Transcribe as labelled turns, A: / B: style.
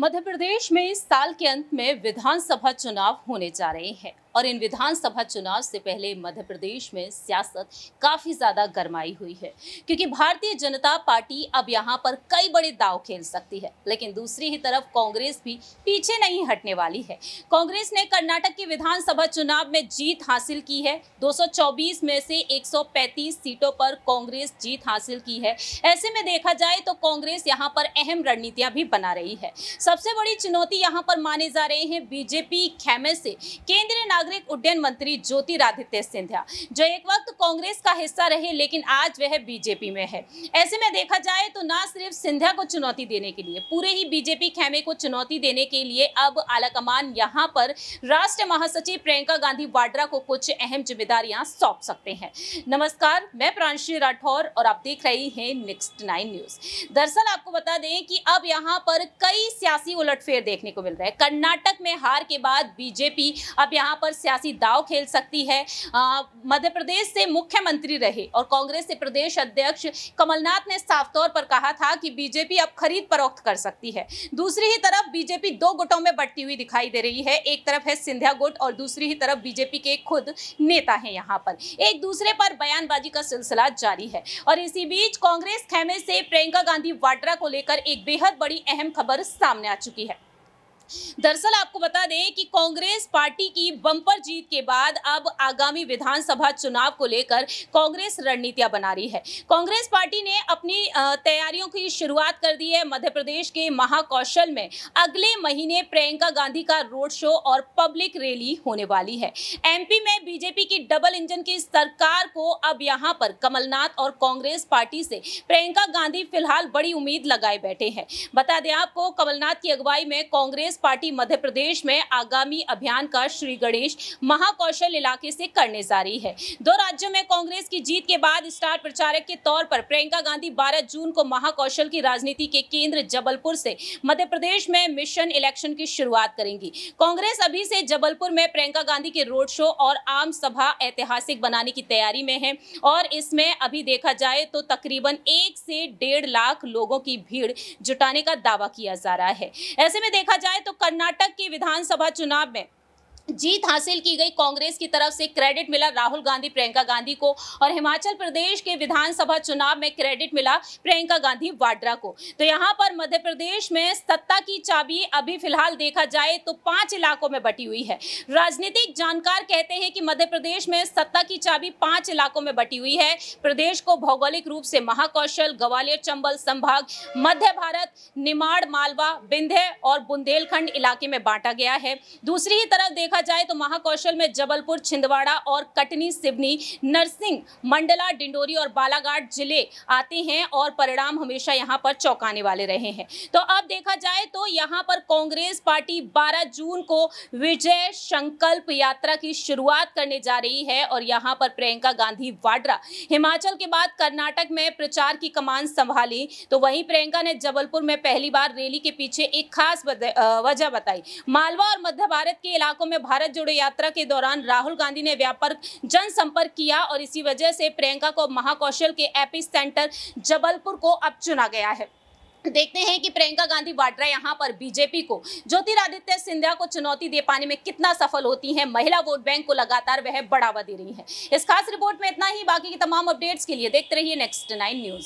A: मध्य प्रदेश में इस साल के अंत में विधानसभा चुनाव होने जा रहे हैं और इन विधानसभा चुनाव से पहले मध्य प्रदेश में सियासत काफ़ी ज़्यादा गर्माई हुई है क्योंकि भारतीय जनता पार्टी अब यहाँ पर कई बड़े दाव खेल सकती है लेकिन दूसरी ही तरफ कांग्रेस भी पीछे नहीं हटने वाली है कांग्रेस ने कर्नाटक की विधानसभा चुनाव में जीत हासिल की है 224 में से 135 सीटों पर कांग्रेस जीत हासिल की है ऐसे में देखा जाए तो कांग्रेस यहाँ पर अहम रणनीतियां भी बना रही है सबसे बड़ी चुनौती यहाँ पर माने जा रहे हैं बीजेपी खेमे से केंद्रीय नागरिक उड्डयन मंत्री ज्योतिरादित्य सिंधिया जो एक वक्त कांग्रेस का हिस्सा रहे लेकिन आज वह बीजेपी में है ऐसे में देखा जाए तो ना सिर्फ सिंधिया को चुनौती देने के लिए पूरे ही बीजेपी खेमे को चुनौती देने के लिए अब आलाकमान यहाँ पर राष्ट्रीय महासचिव प्रियंका गांधी वाड्रा को कुछ अहम जिम्मेदारियां सौंप सकते हैं नमस्कार मैं प्रांशी राठौर और आप देख रही हैं नेक्स्ट नाइन न्यूज दरअसल आपको बता दें कि अब यहाँ पर कई सियासी उलटफेर देखने को मिल रहा है कर्नाटक में हार के बाद बीजेपी अब यहाँ पर पर सियासी दाव खेल सकती है मध्य प्रदेश से मुख्यमंत्री रहे और कांग्रेस से प्रदेश अध्यक्ष कमलनाथ ने साफ तौर पर कहा था कि बीजेपी अब खरीद परोक्त कर सकती है दूसरी ही तरफ बीजेपी दो गुटों में बटी हुई दिखाई दे रही है एक तरफ है सिंधिया गुट और दूसरी ही तरफ बीजेपी के खुद नेता हैं यहाँ पर एक दूसरे पर बयानबाजी का सिलसिला जारी है और इसी बीच कांग्रेस खेमे से प्रियंका गांधी वाड्रा को लेकर एक बेहद बड़ी अहम खबर सामने आ चुकी है दरअसल आपको बता दें कि कांग्रेस पार्टी की बंपर जीत के बाद अब आगामी विधानसभा चुनाव को लेकर कांग्रेस रणनीतियां बना रही है कांग्रेस पार्टी ने अपनी तैयारियों की शुरुआत कर दी है मध्य प्रदेश के महाकौशल में अगले महीने प्रियंका गांधी का रोड शो और पब्लिक रैली होने वाली है एमपी में बीजेपी की डबल इंजन की सरकार को अब यहाँ पर कमलनाथ और कांग्रेस पार्टी से प्रियंका गांधी फिलहाल बड़ी उम्मीद लगाए बैठे हैं बता दें आपको कमलनाथ की अगुवाई में कांग्रेस पार्टी मध्य प्रदेश में आगामी अभियान का श्री गणेश महाकौशल इलाके से करने जा रही है दो राज्यों में कांग्रेस की जीत के बाद स्टार प्रचारक के तौर पर प्रियंका गांधी 12 जून को महाकौशल की राजनीति के केंद्र जबलपुर से मध्य प्रदेश में मिशन इलेक्शन की शुरुआत करेंगी कांग्रेस अभी से जबलपुर में प्रियंका गांधी के रोड शो और आम सभा ऐतिहासिक बनाने की तैयारी में है और इसमें अभी देखा जाए तो तकरीबन एक से डेढ़ लाख लोगों की भीड़ जुटाने का दावा किया जा रहा है ऐसे में देखा जाए तो तो कर्नाटक की विधानसभा चुनाव में जीत हासिल की गई कांग्रेस की तरफ से क्रेडिट मिला राहुल गांधी प्रियंका गांधी को और हिमाचल प्रदेश के विधानसभा चुनाव में क्रेडिट मिला प्रियंका गांधी वाड्रा को तो यहाँ पर मध्य प्रदेश में सत्ता की चाबी अभी फिलहाल देखा जाए तो पांच इलाकों में बटी हुई है राजनीतिक जानकार कहते हैं कि मध्य प्रदेश में सत्ता की चाबी पांच इलाकों में बटी हुई है प्रदेश को भौगोलिक रूप से महाकौशल ग्वालियर चंबल संभाग मध्य भारत निमाड़ मालवा बिंध्य और बुंदेलखंड इलाके में बांटा गया है दूसरी तरफ देखा देखा जाए तो महाकौशल में जबलपुर छिंदवाड़ा और कटनी सिवनी नरसिंह मंडला डिंडोरी और बालाघाट जिले आते हैं और परिणाम हमेशा यहाँ पर चौंकाने वाले रहे हैं तो अब देखा जाए तो यहाँ पर कांग्रेस पार्टी 12 जून को विजय संकल्प यात्रा की शुरुआत करने जा रही है और यहाँ पर प्रियंका गांधी वाड्रा हिमाचल के बाद कर्नाटक में प्रचार की कमान संभाली तो वहीं प्रियंका ने जबलपुर में पहली बार रैली के पीछे एक खास वजह बताई मालवा और मध्य भारत के इलाकों में भारत जोड़ो यात्रा के दौरान राहुल गांधी ने व्यापक जनसंपर्क किया और इसी वजह से प्रियंका को महाकौशल के एपी सेंटर जबलपुर को अब चुना गया है देखते हैं कि प्रियंका गांधी वाड्रा यहाँ पर बीजेपी को ज्योतिरादित्य सिंधिया को चुनौती दे पाने में कितना सफल होती हैं महिला वोट बैंक को लगातार वह बढ़ावा दे रही है इस खास रिपोर्ट में इतना ही बाकी की तमाम अपडेट्स के लिए देखते रहिए नेक्स्ट नाइन न्यूज